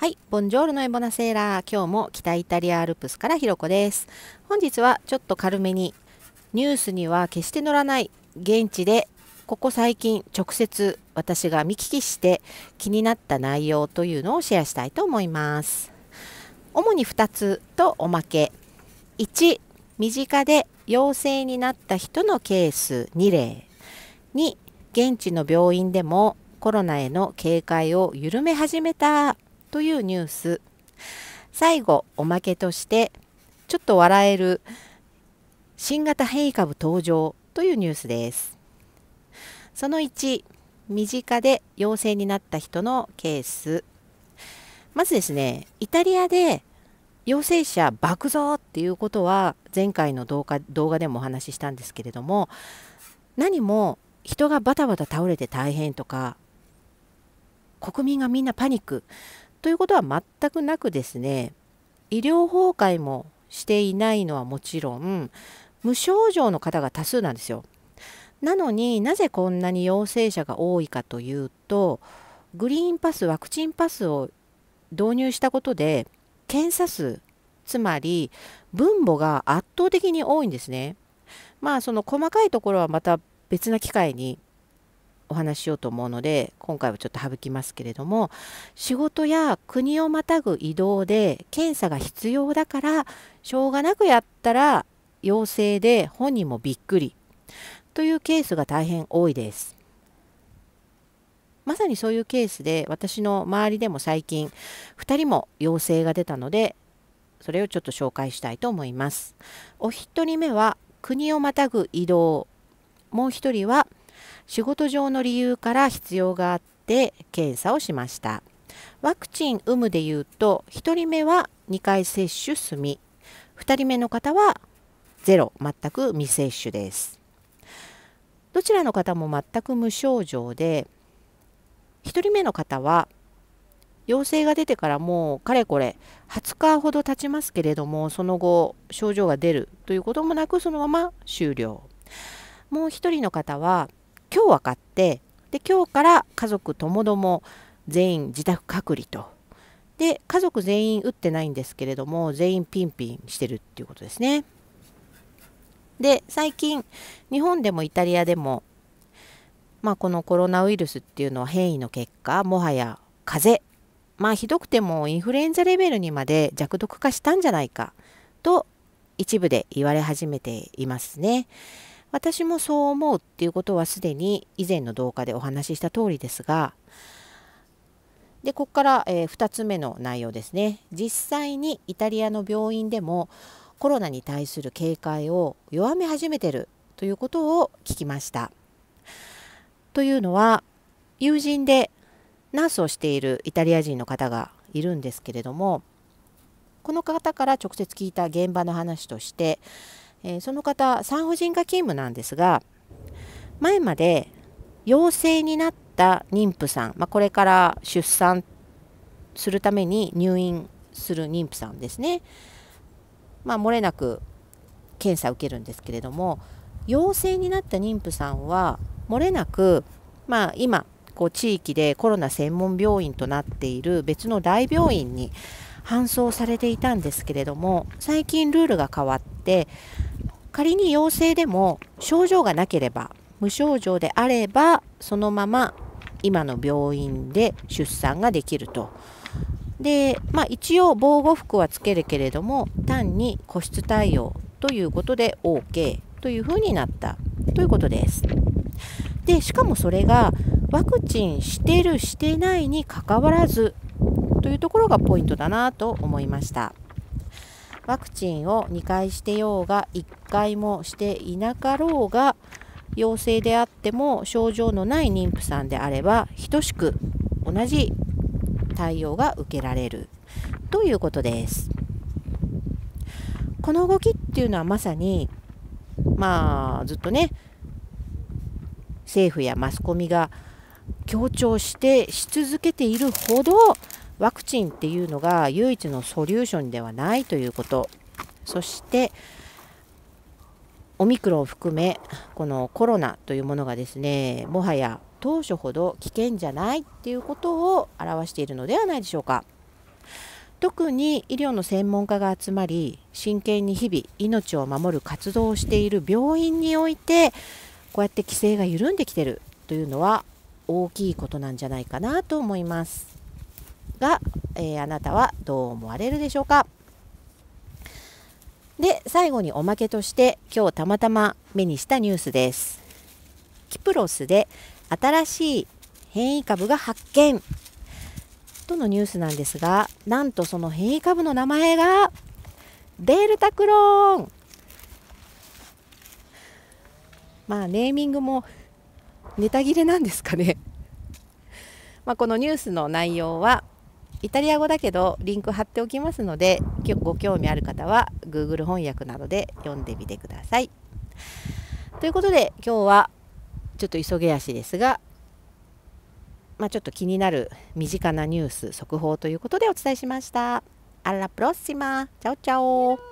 はい、ボンジョールのエボナセーラー。今日も北イタリアアルプスからひろこです。本日はちょっと軽めに、ニュースには決して載らない現地で、ここ最近直接私が見聞きして気になった内容というのをシェアしたいと思います。主に2つとおまけ。1、身近で陽性になった人のケース2例。2、現地の病院でもコロナへの警戒を緩め始めたというニュース最後おまけとしてちょっと笑える新型変異株登場というニュースですその1身近で陽性になった人のケースまずですねイタリアで陽性者爆増っていうことは前回の動画動画でもお話ししたんですけれども何も人がバタバタ倒れて大変とか国民がみんなパニックということは全くなくですね医療崩壊もしていないのはもちろん無症状の方が多数なんですよ。なのになぜこんなに陽性者が多いかというとグリーンパスワクチンパスを導入したことで検査数つまり分母が圧倒的に多いんですね。まあその細かいところはまた別な機会にお話ししようと思うので今回はちょっと省きますけれども仕事や国をまたぐ移動で検査が必要だからしょうがなくやったら陽性で本人もびっくりというケースが大変多いです。まさにそういうケースで私の周りでも最近2人も陽性が出たのでそれをちょっと紹介したいと思います。お一人目は国をまたぐ移動もう一人は仕事上の理由から必要があって検査をしましたワクチン有無でいうと1人目は2回接種済み2人目の方はゼロ全く未接種ですどちらの方も全く無症状で1人目の方は陽性が出てからもうかれこれ20日ほど経ちますけれどもその後症状が出るということもなくそのまま終了もう1人の方は今日分かってで今日から家族ともども全員自宅隔離とで家族全員打ってないんですけれども全員ピンピンしてるっていうことですねで最近日本でもイタリアでも、まあ、このコロナウイルスっていうのは変異の結果もはや風邪まあひどくてもインフルエンザレベルにまで弱毒化したんじゃないかと一部で言われ始めていますね。私もそう思うっていうことはすでに以前の動画でお話しした通りですがでここから、えー、2つ目の内容ですね実際にイタリアの病院でもコロナに対する警戒を弱め始めてるということを聞きました。というのは友人でナースをしているイタリア人の方がいるんですけれどもこの方から直接聞いた現場の話としてえー、その方産婦人科勤務なんですが前まで陽性になった妊婦さん、まあ、これから出産するために入院する妊婦さんですね、まあ、漏れなく検査を受けるんですけれども陽性になった妊婦さんは漏れなく、まあ、今こう地域でコロナ専門病院となっている別の大病院に、うん搬送されていたんですけれども最近ルールが変わって仮に陽性でも症状がなければ無症状であればそのまま今の病院で出産ができると。で、まあ、一応防護服はつけるけれども単に個室対応ということで OK というふうになったということです。でしかもそれがワクチンしてるしてないにかかわらずというところがポイントだなと思いました。ワクチンを2回してようが1回もしていなかろうが陽性であっても症状のない妊婦さんであれば等しく同じ対応が受けられるということです。この動きっていうのはまさにまあずっとね政府やマスコミが強調してし続けているほどワクチンっていうのが唯一のソリューションではないということそしてオミクロンを含めこのコロナというものがですねもはや当初ほど危険じゃないっていうことを表しているのではないでしょうか特に医療の専門家が集まり真剣に日々命を守る活動をしている病院においてこうやって規制が緩んできてるというのは大きいことなんじゃないかなと思います。が、えー、あなたはどう思われるでしょうかで最後におまけとして今日たまたま目にしたニュースですキプロスで新しい変異株が発見とのニュースなんですがなんとその変異株の名前がデルタクローンまあネーミングもネタ切れなんですかねまあこのニュースの内容はイタリア語だけどリンク貼っておきますのでご興味ある方は Google 翻訳などで読んでみてください。ということで今日はちょっと急げ足ですが、まあ、ちょっと気になる身近なニュース速報ということでお伝えしました。アラプロシマチャオチャオ